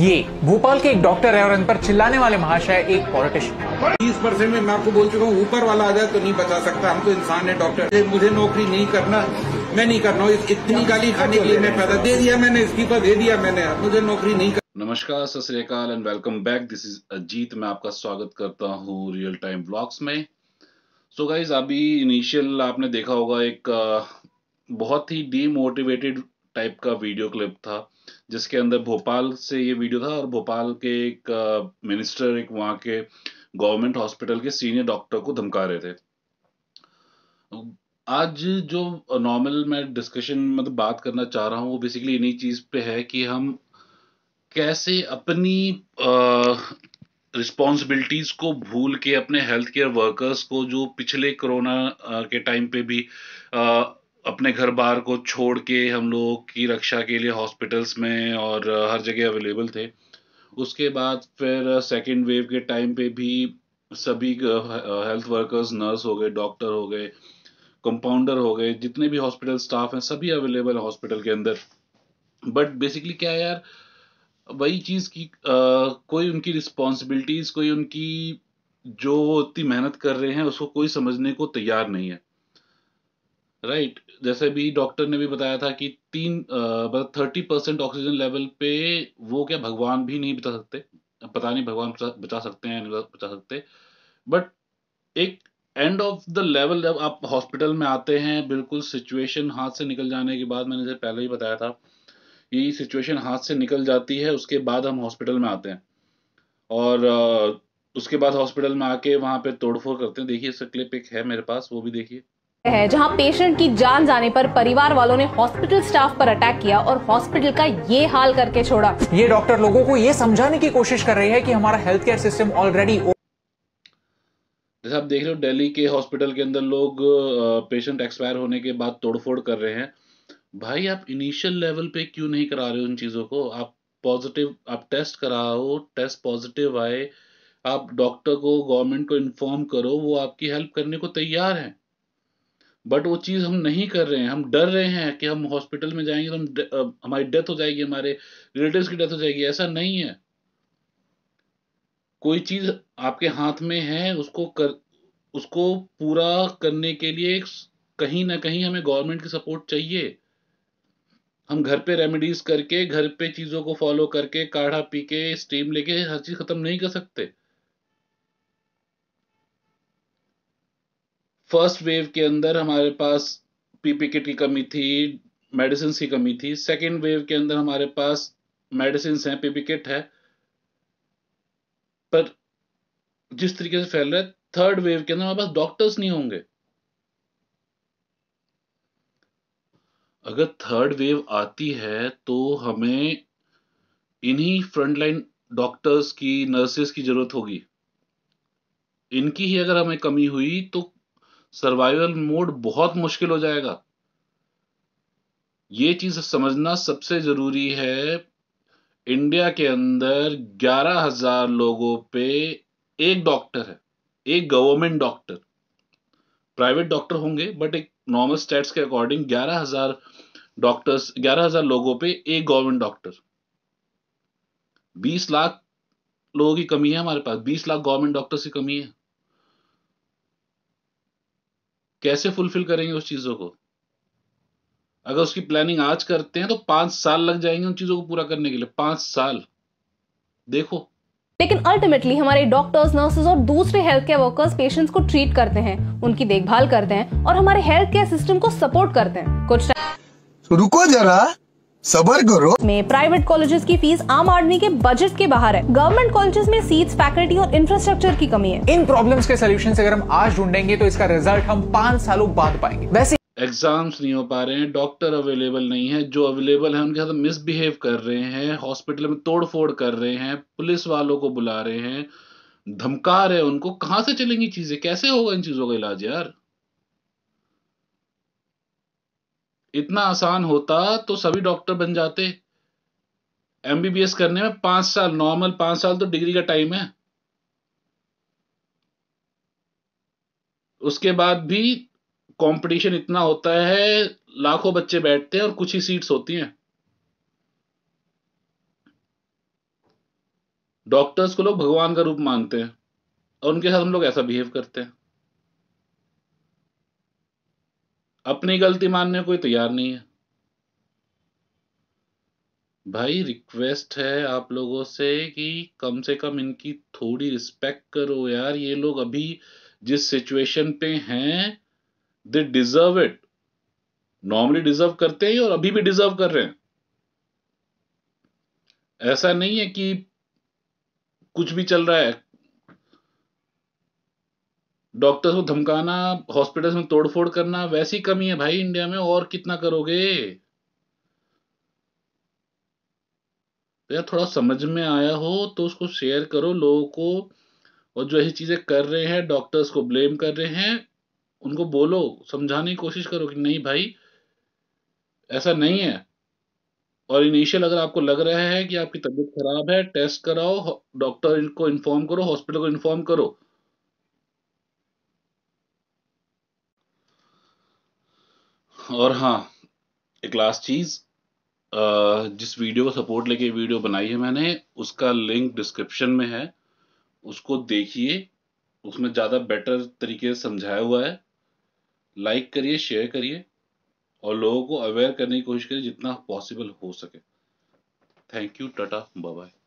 ये भोपाल के एक डॉक्टर है और इन पर चिल्लाने वाले महाशय एक पॉलिटिशियन तीस परसेंट में मैं आपको बोल चुका हूँ ऊपर वाला आ जाए तो नहीं बचा सकता हम तो इंसान है डॉक्टर मुझे नौकरी नहीं करना मैं नहीं करना इतनी गाली खाने के लिए मैं पैदा दे दिया मैंने इस्तीफा तो दे दिया मैंने मुझे नौकरी नहीं कर नमस्कार सत श्रीकाल and welcome back this is Ajit मैं आपका स्वागत करता हूँ रियल टाइम ब्लॉग्स में सो गाइज अभी इनिशियल आपने देखा होगा एक बहुत ही डीमोटिवेटेड टाइप का वीडियो क्लिप था जिसके अंदर भोपाल से ये वीडियो था और भोपाल के एक मिनिस्टर एक वहाँ के गवर्नमेंट हॉस्पिटल के सीनियर डॉक्टर को धमका रहे थे आज जो नॉर्मल मैं डिस्कशन मतलब बात करना चाह रहा हूँ वो बेसिकली इन्हीं चीज़ पे है कि हम कैसे अपनी रिस्पॉन्सिबिलिटीज को भूल के अपने हेल्थ केयर वर्कर्स को जो पिछले कोरोना के टाइम पे भी आ, अपने घर बार को छोड़ के हम लोग की रक्षा के लिए हॉस्पिटल्स में और हर जगह अवेलेबल थे उसके बाद फिर सेकेंड वेव के टाइम पे भी सभी हेल्थ वर्कर्स नर्स हो गए डॉक्टर हो गए कंपाउंडर हो गए जितने भी हॉस्पिटल स्टाफ हैं सभी अवेलेबल है हॉस्पिटल के अंदर बट बेसिकली क्या है यार वही चीज़ की आ, कोई उनकी रिस्पॉन्सिबिलिटीज़ कोई उनकी जो इतनी मेहनत कर रहे हैं उसको कोई समझने को तैयार नहीं है राइट right. जैसे भी डॉक्टर ने भी बताया था कि तीन मतलब थर्टी परसेंट ऑक्सीजन लेवल पे वो क्या भगवान भी नहीं बचा सकते पता नहीं भगवान बचा सकते हैं नहीं बचा सकते बट एक एंड ऑफ द लेवल जब आप हॉस्पिटल में आते हैं बिल्कुल सिचुएशन हाथ से निकल जाने के बाद मैंने पहले ही बताया था कि सिचुएशन हाथ से निकल जाती है उसके बाद हम हॉस्पिटल में आते हैं और उसके बाद हॉस्पिटल में आके वहाँ पे तोड़फोड़ करते हैं देखिए इसका क्लिप एक है मेरे पास वो भी देखिए है जहां पेशेंट की जान जाने पर परिवार वालों ने हॉस्पिटल स्टाफ पर अटैक किया और हॉस्पिटल का ये हाल करके छोड़ा ये डॉक्टर लोगों को ये समझाने की कोशिश कर रही है कि हमारा हेल्थ केयर सिस्टम ऑलरेडी जैसे आप देख रहे हो दिल्ली के हॉस्पिटल के अंदर लोग पेशेंट एक्सपायर होने के बाद तोड़फोड़ कर रहे हैं भाई आप इनिशियल लेवल पे क्यों नहीं करा रहे हो उन चीज़ों को आप पॉजिटिव आप टेस्ट कराओ टेस्ट पॉजिटिव आए आप डॉक्टर को गवर्नमेंट को इन्फॉर्म करो वो आपकी हेल्प करने को तैयार हैं बट वो चीज़ हम नहीं कर रहे हैं हम डर रहे हैं कि हम हॉस्पिटल में जाएंगे तो हम हमारी डेथ हो जाएगी हमारे रिलेटिव की डेथ हो जाएगी ऐसा नहीं है कोई चीज़ आपके हाथ में है उसको कर उसको पूरा करने के लिए कहीं ना कहीं हमें गवर्नमेंट की सपोर्ट चाहिए हम घर पे रेमेडीज करके घर पे चीज़ों को फॉलो करके काढ़ा पी के स्टीम लेके हर चीज़ ख़त्म नहीं कर सकते फर्स्ट वेव के अंदर हमारे पास पीपी किट की कमी थी मेडिसिन की कमी थी सेकेंड वेव के अंदर हमारे पास मेडिसिन हैं पीपी किट है पर जिस तरीके से फैल रहा है थर्ड वेव के अंदर हमारे पास डॉक्टर्स नहीं होंगे अगर थर्ड वेव आती है तो हमें इन्हीं फ्रंटलाइन डॉक्टर्स की नर्सेस की जरूरत होगी इनकी ही अगर हमें कमी हुई तो सर्वाइवल मोड बहुत मुश्किल हो जाएगा ये चीज समझना सबसे जरूरी है इंडिया के अंदर ग्यारह हजार लोगों पे एक डॉक्टर है एक गवर्नमेंट डॉक्टर प्राइवेट डॉक्टर होंगे बट एक नॉर्मल स्टेट्स के अकॉर्डिंग ग्यारह हजार डॉक्टर्स ग्यारह हजार लोगों पे एक गवर्नमेंट डॉक्टर बीस लाख लोगों की कमी है हमारे पास बीस लाख गवर्नमेंट डॉक्टर्स की कमी है कैसे फुलफिल करेंगे उस चीज़ों को अगर उसकी प्लानिंग आज करते हैं तो पांच साल लग जाएंगे उन चीज़ों को पूरा करने के लिए पांच साल देखो लेकिन अल्टीमेटली हमारे डॉक्टर्स नर्सेज और दूसरे हेल्थ केयर वर्कर्स पेशेंट्स को ट्रीट करते हैं उनकी देखभाल करते हैं और हमारे हेल्थ केयर सिस्टम को सपोर्ट करते हैं कुछ रुको जरा सबर करो में प्राइवेट कॉलेजेस की फीस आम आदमी के बजट के बाहर है गवर्नमेंट कॉलेजेस में सीट्स फैकल्टी और इंफ्रास्ट्रक्चर की कमी है इन प्रॉब्लम्स के सोल्यूशन अगर हम आज ढूंढेंगे तो इसका रिजल्ट हम पाँच सालों बाद पाएंगे वैसे एग्जाम्स नहीं हो पा रहे हैं डॉक्टर अवेलेबल नहीं है जो अवेलेबल है उनके साथ मिसबिहेव कर रहे हैं हॉस्पिटल में तोड़फोड़ कर रहे हैं पुलिस वालों को बुला रहे हैं धमका रहे हैं उनको कहाँ से चलेंगी चीजें कैसे होगा इन चीजों का इलाज यार इतना आसान होता तो सभी डॉक्टर बन जाते एमबीबीएस करने में पांच साल नॉर्मल पांच साल तो डिग्री का टाइम है उसके बाद भी कंपटीशन इतना होता है लाखों बच्चे बैठते हैं और कुछ ही सीट्स होती हैं डॉक्टर्स को लोग भगवान का रूप मानते हैं और उनके साथ हम लोग ऐसा बिहेव करते हैं अपनी गलती मानने कोई तैयार नहीं है भाई रिक्वेस्ट है आप लोगों से कि कम से कम इनकी थोड़ी रिस्पेक्ट करो यार ये लोग अभी जिस सिचुएशन पे हैं they deserve it normally deserve करते हैं और अभी भी डिजर्व कर रहे हैं ऐसा नहीं है कि कुछ भी चल रहा है डॉक्टर्स को धमकाना हॉस्पिटल्स में तोड़फोड़ करना वैसी कमी है भाई इंडिया में और कितना करोगे तो यार थोड़ा समझ में आया हो तो उसको शेयर करो लोगों को और जो ऐसी चीज़ें कर रहे हैं डॉक्टर्स को ब्लेम कर रहे हैं उनको बोलो समझाने की कोशिश करो कि नहीं भाई ऐसा नहीं है और इनिशियल अगर आपको लग रहा है कि आपकी तबीयत खराब है टेस्ट कराओ डॉक्टर को इन्फॉर्म करो हॉस्पिटल को इन्फॉर्म करो और हाँ एक लास्ट चीज़ जिस वीडियो को सपोर्ट लेके वीडियो बनाई है मैंने उसका लिंक डिस्क्रिप्शन में है उसको देखिए उसमें ज़्यादा बेटर तरीके से समझाया हुआ है लाइक करिए शेयर करिए और लोगों को अवेयर करने की कोशिश करिए जितना पॉसिबल हो सके थैंक यू टाटा बाय